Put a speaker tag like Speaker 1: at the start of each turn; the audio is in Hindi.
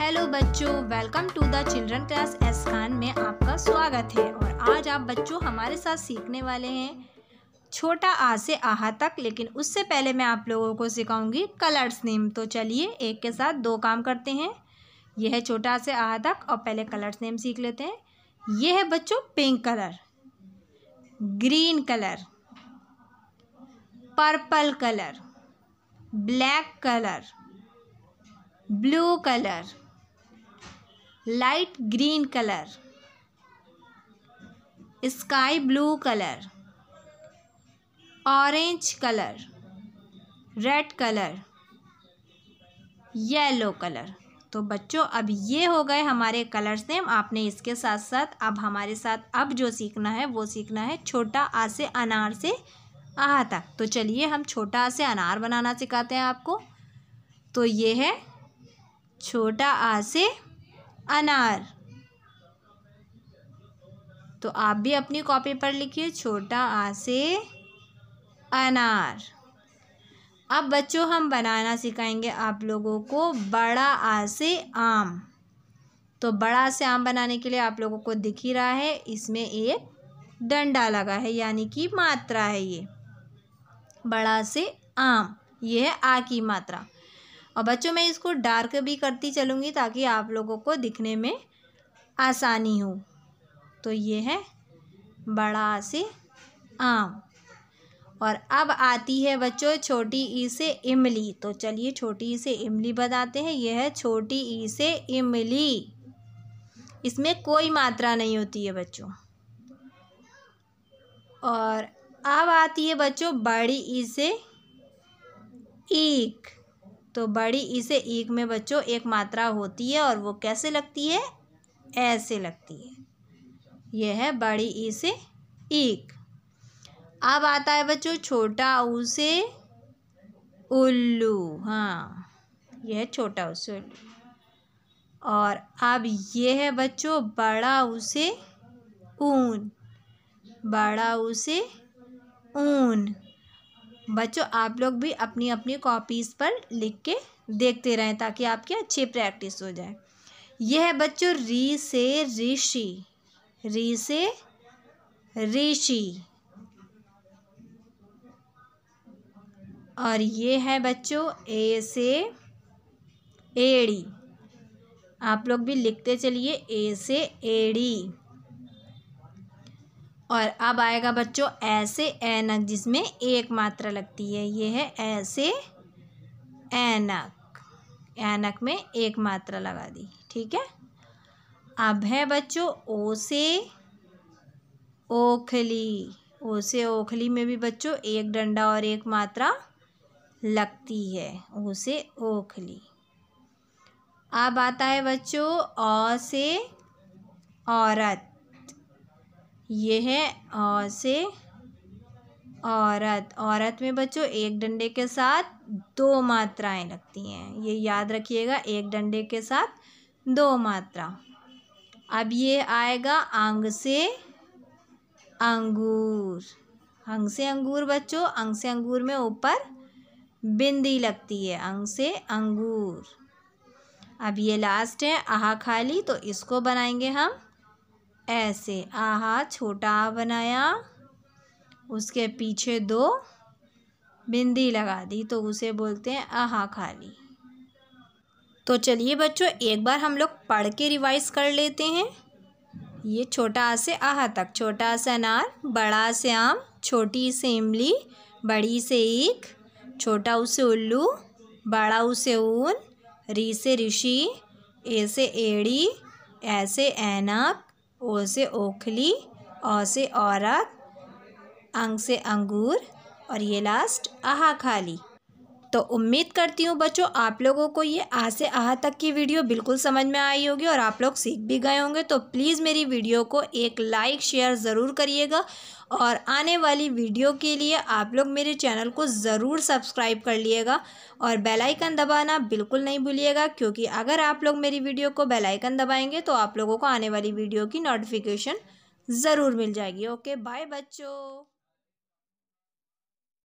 Speaker 1: हेलो बच्चों welcome to the children class S Khan में आपका स्वागत है और आज आप बच्चों हमारे साथ सीखने वाले हैं छोटा आ से आहा तक लेकिन उससे पहले मैं आप लोगों को सिखाऊंगी कलर्स नेम तो चलिए एक के साथ दो काम करते हैं यह है छोटा आ से आहा तक और पहले कलर्स नेम सीख लेते हैं यह है बच्चों pink colour green colour purple colour black colour blue colour light green colour sky blue colour orange colour red colour yellow colour तो बच्चों अब ये हो गए हमारे कलर्स नेम आपने इसके साथ साथ अब हमारे साथ अब जो सीखना है वो सीखना है छोटा आ से अनार से आह तक तो चलिए हम छोटा आ से अनार बनाना सिखाते हैं आपको तो ये है छोटा आ से अनार तो आप भी अपनी कॉपी पर लिखिए छोटा आ से अनार अब बच्चों हम बनाना सिखाएंगे आप लोगों को बड़ा आ से आम तो बड़ा से आम बनाने के लिए आप लोगों को दिख ही रहा है इसमें एक डंडा लगा है यानी कि मात्रा है ये बड़ा से आम ये है आ की मात्रा और बच्चों मैं इसको डार्क भी करती चलूँगी ताकि आप लोगों को दिखने में आसानी हो तो ये है बड़ा से आम और अब आती है बच्चों छोटी ई से इमली तो चलिए छोटी ई से इमली बताते हैं यह है छोटी ई से इमली इसमें कोई मात्रा नहीं होती है बच्चों और अब आती है बच्चों बड़ी ई से एक तो बड़ी ई से ईक में बच्चों एक मात्रा होती है और वो कैसे लगती है ऐसे लगती है यह है बड़ी ई से ईक अब आता है बच्चों छोटा ऊ से उल्लू हाँ यह छोटा उसे उल्लू और अब ये है बच्चों बड़ा उसे ऊन बड़ा उसे ऊन बच्चों आप लोग भी अपनी अपनी कॉपीज़ पर लिख के देखते रहें ताकि आपकी अच्छी प्रैक्टिस हो जाए यह है बच्चों री से ऋषि री से ऋषि और ये है बच्चों ए से एड़ी आप लोग भी लिखते चलिए ए से एड़ी और अब आएगा बच्चों ऐसे ऐनक जिसमें एक मात्रा लगती है ये है ऐसे ऐनक ऐनक में एक मात्रा लगा दी ठीक है अब है बच्चों ओ से ओखली ओ से ओखली में भी बच्चों एक डंडा और एक मात्रा लगती है ओ से ओखली अब आता है बच्चों औ से औरत यह और से औरत औरत में बच्चों एक डंडे के साथ दो मात्राएं लगती हैं ये याद रखिएगा एक डंडे के साथ दो मात्रा अब ये आएगा अंग से अंगूर अंग से अंगूर बच्चों अंग से अंगूर में ऊपर बिंदी लगती है अंग से अंगूर अब ये लास्ट है आहा खाली तो इसको बनाएंगे हम ऐसे आहा छोटा आ बनाया उसके पीछे दो बिंदी लगा दी तो उसे बोलते हैं आहा खाली तो चलिए बच्चों एक बार हम लोग पढ़ के रिवाइज कर लेते हैं ये छोटा से आहा तक छोटा से अनार बड़ा से आम छोटी से इमली बड़ी से एक छोटा उसे उल्लू बड़ा उसे ऊन री से ऋषि ऐसे एड़ी ऐसे ऐनक ओ से ओखली ओ से औरत अंग से अंगूर और ये लास्ट आहा खाली तो उम्मीद करती हूँ बच्चों आप लोगों को ये आ से आह तक की वीडियो बिल्कुल समझ में आई होगी और आप लोग सीख भी गए होंगे तो प्लीज़ मेरी वीडियो को एक लाइक शेयर ज़रूर करिएगा और आने वाली वीडियो के लिए आप लोग मेरे चैनल को ज़रूर सब्सक्राइब कर लिएगा और बेल आइकन दबाना बिल्कुल नहीं भूलिएगा क्योंकि अगर आप लोग मेरी वीडियो को बेल आइकन दबाएंगे तो आप लोगों को आने वाली वीडियो की नोटिफिकेशन ज़रूर मिल जाएगी ओके बाय बच्चों